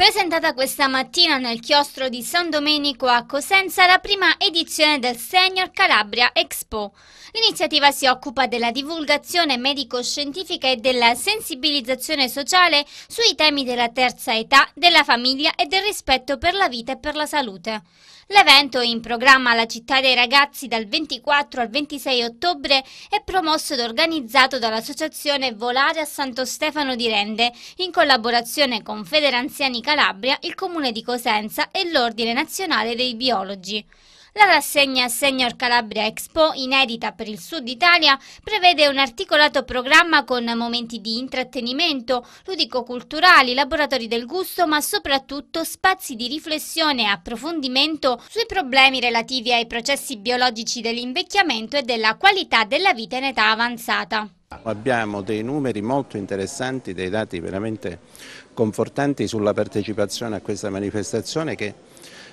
Presentata questa mattina nel chiostro di San Domenico a Cosenza la prima edizione del Senior Calabria Expo. L'iniziativa si occupa della divulgazione medico-scientifica e della sensibilizzazione sociale sui temi della terza età, della famiglia e del rispetto per la vita e per la salute. L'evento, in programma alla città dei ragazzi dal 24 al 26 ottobre, è promosso ed organizzato dall'associazione Volare a Santo Stefano di Rende in collaborazione con Federanziani Calabria Calabria, il Comune di Cosenza e l'Ordine Nazionale dei Biologi. La rassegna Senior Calabria Expo, inedita per il Sud Italia, prevede un articolato programma con momenti di intrattenimento, ludico-culturali, laboratori del gusto, ma soprattutto spazi di riflessione e approfondimento sui problemi relativi ai processi biologici dell'invecchiamento e della qualità della vita in età avanzata. Abbiamo dei numeri molto interessanti, dei dati veramente confortanti sulla partecipazione a questa manifestazione che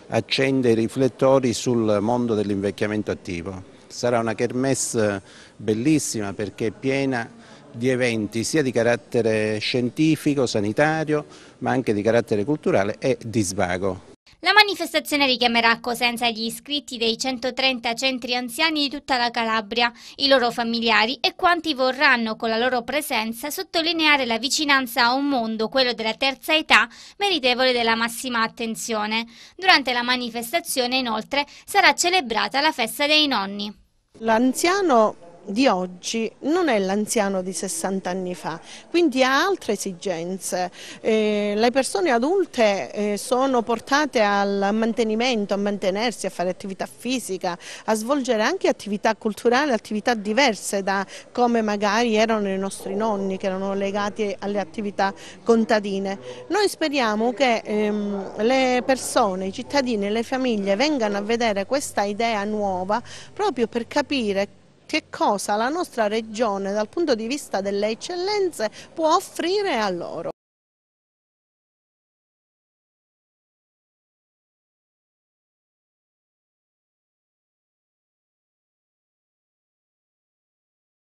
accende i riflettori sul mondo dell'invecchiamento attivo. Sarà una kermesse bellissima perché è piena di eventi sia di carattere scientifico, sanitario, ma anche di carattere culturale e di svago. La manifestazione richiamerà a Cosenza gli iscritti dei 130 centri anziani di tutta la Calabria, i loro familiari e quanti vorranno con la loro presenza sottolineare la vicinanza a un mondo, quello della terza età, meritevole della massima attenzione. Durante la manifestazione inoltre sarà celebrata la festa dei nonni. L'anziano di oggi non è l'anziano di 60 anni fa, quindi ha altre esigenze. Eh, le persone adulte eh, sono portate al mantenimento, a mantenersi, a fare attività fisica, a svolgere anche attività culturali, attività diverse da come magari erano i nostri nonni che erano legati alle attività contadine. Noi speriamo che ehm, le persone, i cittadini e le famiglie vengano a vedere questa idea nuova proprio per capire che cosa la nostra regione dal punto di vista delle eccellenze può offrire a loro.